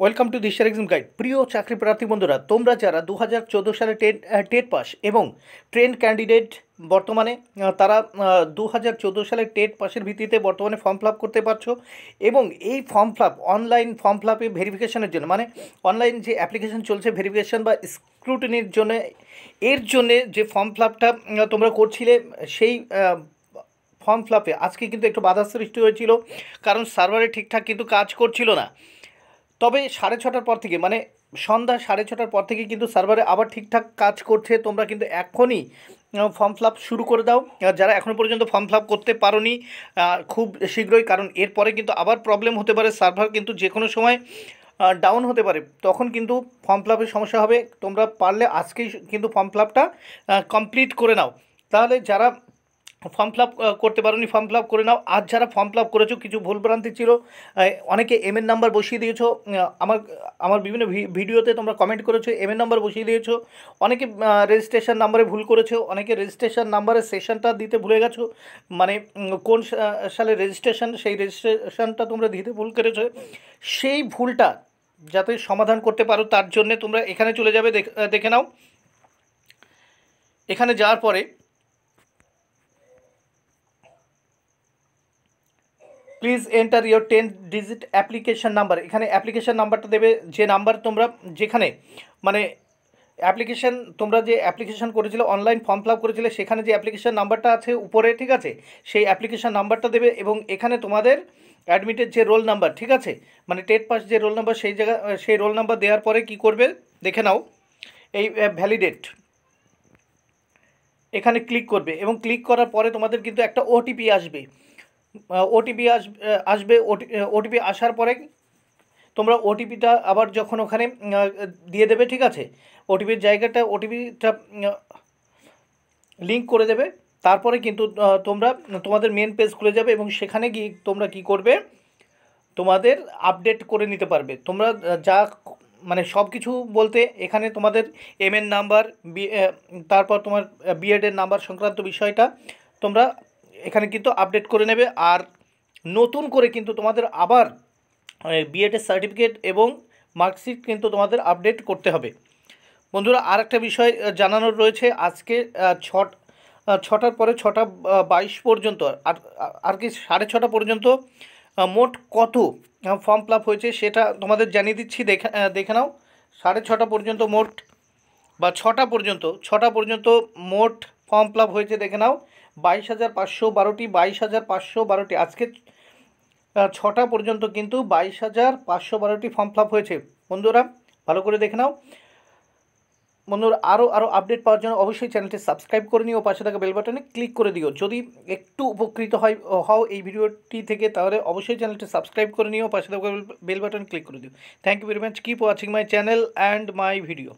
welcome to দিশার exam guide প্রিয় চাকরি প্রার্থী বন্ধুরা তোমরা যারা দু হাজার সালে টেট টেট পাস এবং ট্রেন ক্যান্ডিডেট বর্তমানে তারা দু হাজার সালে টেট পাসের ভিত্তিতে বর্তমানে ফর্ম ফিল করতে পারছো এবং এই form fill online form fill ভেরিফিকেশনের জন্য মানে অনলাইন যে অ্যাপ্লিকেশান চলছে ভেরিফিকেশান বা স্ক্রুটিনির জন্য এর জন্যে যে ফর্ম ফিলাপটা তোমরা করছিলে সেই ফর্ম ফিলাপে আজকে কিন্তু একটু বাধা সৃষ্টি হয়েছিল কারণ সার্ভারে ঠিকঠাক কিন্তু কাজ করছিল না তবে সাড়ে ছটার পর থেকে মানে সন্ধ্যা সাড়ে ছটার পর থেকে কিন্তু সার্ভারে আবার ঠিকঠাক কাজ করছে তোমরা কিন্তু এখনই ফর্ম ফিল শুরু করে দাও যারা এখনও পর্যন্ত ফর্ম ফিল করতে নি খুব শীঘ্রই কারণ এরপরে কিন্তু আবার প্রবলেম হতে পারে সার্ভার কিন্তু যে কোনো সময় ডাউন হতে পারে তখন কিন্তু ফর্ম ফিল সমস্যা হবে তোমরা পারলে আজকেই কিন্তু ফর্ম ফিল কমপ্লিট করে নাও তাহলে যারা ফর্ম ফিল করতে পারো নি ফর্ম ফিল করে নাও আজ যারা ফর্ম ফিল করেছো কিছু ভুলভ্রান্তি ছিল অনেকে এম এর নাম্বার বসিয়ে দিয়েছো আমার আমার বিভিন্ন ভিডিওতে তোমরা কমেন্ট করেছো এম এর নাম্বার বসিয়ে দিয়েছো অনেকে রেজিস্ট্রেশন নাম্বারে ভুল করেছো অনেকে রেজিস্ট্রেশন নাম্বারের সেশনটা দিতে ভুলে গেছো মানে কোন সালে রেজিস্ট্রেশন সেই রেজিস্ট্রেশনটা তোমরা দিতে ভুল করেছো সেই ভুলটা যাতে সমাধান করতে পারো তার জন্যে তোমরা এখানে চলে যাবে দেখে নাও এখানে যাওয়ার পরে please enter your ten digit application number এখানে অ্যাপ্লিকেশান নাম্বারটা দেবে যে নাম্বার তোমরা যেখানে মানে অ্যাপ্লিকেশান তোমরা যে অ্যাপ্লিকেশান করেছিলে অনলাইন ফর্ম ফিল করেছিলে সেখানে যে অ্যাপ্লিকেশান নাম্বারটা আছে উপরে ঠিক আছে সেই অ্যাপ্লিকেশান নাম্বারটা দেবে এবং এখানে তোমাদের অ্যাডমিটের যে রোল নাম্বার ঠিক আছে মানে টেট পাস যে রোল নাম্বার সেই জায়গা সেই রোল নাম্বার দেওয়ার পরে কি করবে দেখে নাও এই ভ্যালিডেট এখানে ক্লিক করবে এবং ক্লিক করার পরে তোমাদের কিন্তু একটা ওটিপি আসবে ওটিপি আস আসবে ওটিপি আসার পরে তোমরা ওটিপিটা আবার যখন ওখানে দিয়ে দেবে ঠিক আছে ওটিপির জায়গাটা ওটিপিটা লিঙ্ক করে দেবে তারপরে কিন্তু তোমরা তোমাদের মেন পেজ খুলে যাবে এবং সেখানে গিয়ে তোমরা কি করবে তোমাদের আপডেট করে নিতে পারবে তোমরা যা মানে সব কিছু বলতে এখানে তোমাদের এম এর নাম্বার তারপর তোমার বিএডের নাম্বার সংক্রান্ত বিষয়টা তোমরা এখানে কিন্তু আপডেট করে নেবে আর নতুন করে কিন্তু তোমাদের আবার বিএডের সার্টিফিকেট e এবং মার্কশিট কিন্তু তোমাদের আপডেট করতে হবে বন্ধুরা আর একটা বিষয় জানানোর রয়েছে আজকে ছট ছটার পরে ছটা বাইশ পর্যন্ত আর আর কি সাড়ে ছটা পর্যন্ত মোট কত ফর্ম ফিল হয়েছে সেটা তোমাদের জানিয়ে দিচ্ছি দেখে দেখে নাও সাড়ে ছটা পর্যন্ত মোট বা ছটা পর্যন্ত ছটা পর্যন্ত মোট ফর্ম ফিল হয়েছে দেখে নাও বাইশ হাজার পাঁচশো বারোটি বাইশ হাজার পাঁচশো বারোটি আজকে ছটা পর্যন্ত কিন্তু বাইশ হাজার পাঁচশো বারোটি ফর্ম ফিল হয়েছে বন্ধুরা ভালো করে দেখে নাও বন্ধুরা আরও আরও আপডেট পাওয়ার জন্য অবশ্যই চ্যানেলটি সাবস্ক্রাইব করে নিও পাশে থাকা বেল বাটনে ক্লিক করে দিও যদি একটু উপকৃত হয় হও এই ভিডিওটি থেকে তাহলে অবশ্যই চ্যানেলটি সাবস্ক্রাইব করে নিও পাশে থাকা বেল বাটনে ক্লিক করে দিও thank you very much keep watching my channel and my video